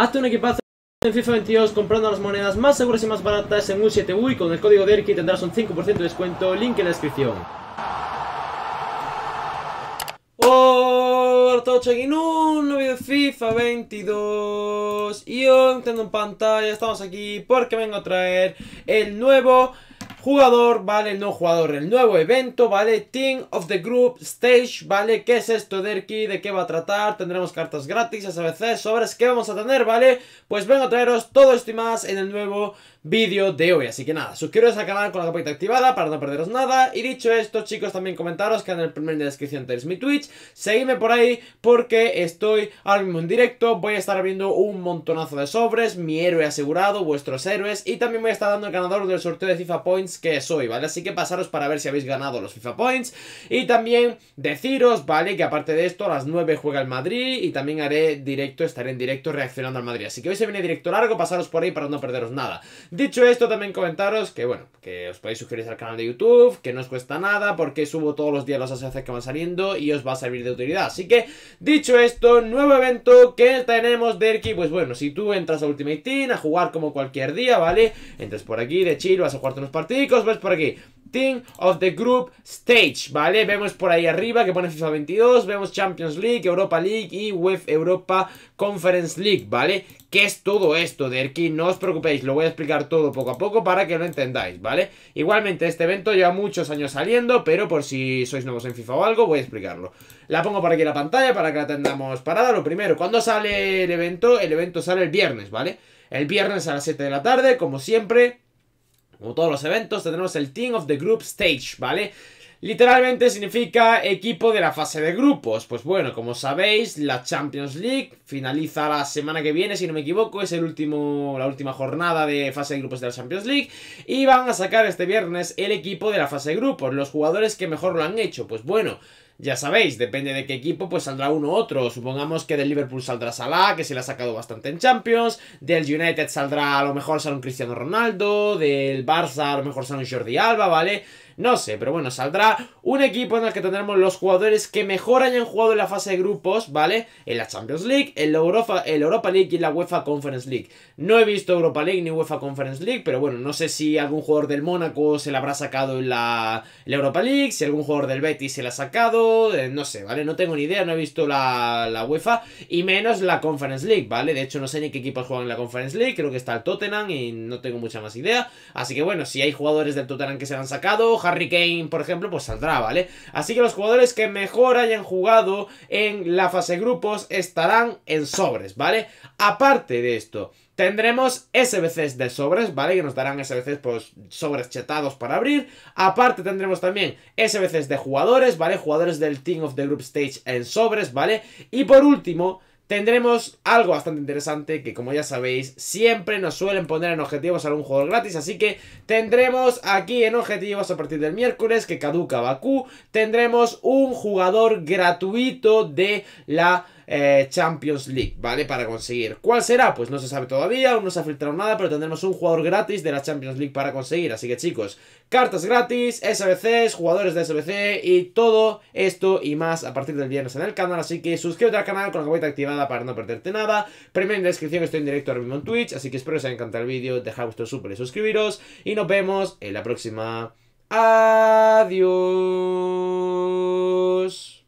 Hazte un equipazo en FIFA 22 comprando las monedas más seguras y más baratas en U7U y con el código DERKI tendrás un 5% de descuento, link en la descripción. Hola a en un nuevo video de FIFA 22 y hoy tengo en pantalla estamos aquí porque vengo a traer el nuevo Jugador, ¿vale? No jugador. El nuevo evento, ¿vale? Team of the Group Stage, ¿vale? ¿Qué es esto, de aquí ¿De qué va a tratar? Tendremos cartas gratis, SBC, ¿eh? sobres. ¿Qué vamos a tener, ¿vale? Pues vengo a traeros todo esto y más en el nuevo vídeo de hoy. Así que nada, suscribiros al canal con la campanita activada para no perderos nada. Y dicho esto, chicos, también comentaros que en el primer de descripción tenéis mi Twitch. Seguidme por ahí porque estoy al mismo en directo. Voy a estar abriendo un montonazo de sobres, mi héroe asegurado, vuestros héroes. Y también voy a estar dando el ganador del sorteo de FIFA Points que soy, ¿vale? Así que pasaros para ver si habéis ganado los FIFA Points. Y también deciros, ¿vale? Que aparte de esto, a las 9 juega el Madrid y también haré directo, estaré en directo reaccionando al Madrid. Así que hoy se viene directo largo, pasaros por ahí para no perderos nada. Dicho esto, también comentaros que, bueno, que os podéis suscribir al canal de YouTube, que no os cuesta nada porque subo todos los días los asociaciones que van saliendo y os va a servir de utilidad. Así que, dicho esto, nuevo evento que tenemos de pues bueno, si tú entras a Ultimate Team a jugar como cualquier día, ¿vale? Entras por aquí de chill, vas a jugar unos partidos chicos, pues por aquí Team of the Group Stage, ¿vale? Vemos por ahí arriba que pone FIFA 22, vemos Champions League, Europa League y UEFA Europa Conference League, ¿vale? ¿Qué es todo esto, de aquí No os preocupéis, lo voy a explicar todo poco a poco para que lo entendáis, ¿vale? Igualmente, este evento lleva muchos años saliendo, pero por si sois nuevos en FIFA o algo, voy a explicarlo. La pongo por aquí en la pantalla para que la tengamos parada. Lo primero, ¿cuándo sale el evento? El evento sale el viernes, ¿vale? El viernes a las 7 de la tarde, como siempre como todos los eventos, tendremos el Team of the Group Stage, ¿vale? Literalmente significa equipo de la fase de grupos. Pues bueno, como sabéis, la Champions League finaliza la semana que viene, si no me equivoco, es el último, la última jornada de fase de grupos de la Champions League. Y van a sacar este viernes el equipo de la fase de grupos, los jugadores que mejor lo han hecho. Pues bueno, ya sabéis, depende de qué equipo, pues saldrá uno u otro. Supongamos que del Liverpool saldrá Salah, que se le ha sacado bastante en Champions, del United saldrá a lo mejor saldrá Cristiano Ronaldo, del Barça a lo mejor saldrá Jordi Alba, ¿vale? No sé, pero bueno, saldrá un equipo en el que tendremos los jugadores que mejor hayan jugado en la fase de grupos, ¿vale? En la Champions League, en la Europa, el Europa League y en la UEFA Conference League. No he visto Europa League ni UEFA Conference League, pero bueno, no sé si algún jugador del Mónaco se le habrá sacado en la, la Europa League, si algún jugador del Betis se la ha sacado, no sé, ¿vale? No tengo ni idea, no he visto la, la, UEFA y menos la Conference League, ¿vale? De hecho, no sé ni qué equipos juegan en la Conference League, creo que está el Tottenham y no tengo mucha más idea. Así que bueno, si hay jugadores del Tottenham que se han sacado, Harry Kane, por ejemplo, pues saldrá, ¿vale? Así que los jugadores que mejor hayan jugado en la fase grupos estarán en sobres, ¿vale? Aparte de esto, Tendremos SBCs de sobres, ¿vale? Que nos darán SBCs, pues, sobres chetados para abrir. Aparte tendremos también SBCs de jugadores, ¿vale? Jugadores del Team of the Group Stage en sobres, ¿vale? Y por último, tendremos algo bastante interesante que como ya sabéis siempre nos suelen poner en objetivos algún jugador gratis así que tendremos aquí en objetivos a partir del miércoles que caduca Bakú tendremos un jugador gratuito de la eh, Champions League, ¿vale? Para conseguir. ¿Cuál será? Pues no se sabe todavía, aún no se ha filtrado nada, pero tendremos un jugador gratis de la Champions League para conseguir. Así que chicos, cartas gratis, SBCs, jugadores de SBC y todo esto y más a partir del viernes en el canal. Así que suscríbete al canal con la campanita activada para no perderte nada. Premio en la descripción, estoy en directo ahora mismo en Twitch, así que espero que os haya encantado el vídeo, dejad vuestro super y suscribiros y nos vemos en la próxima. Adiós.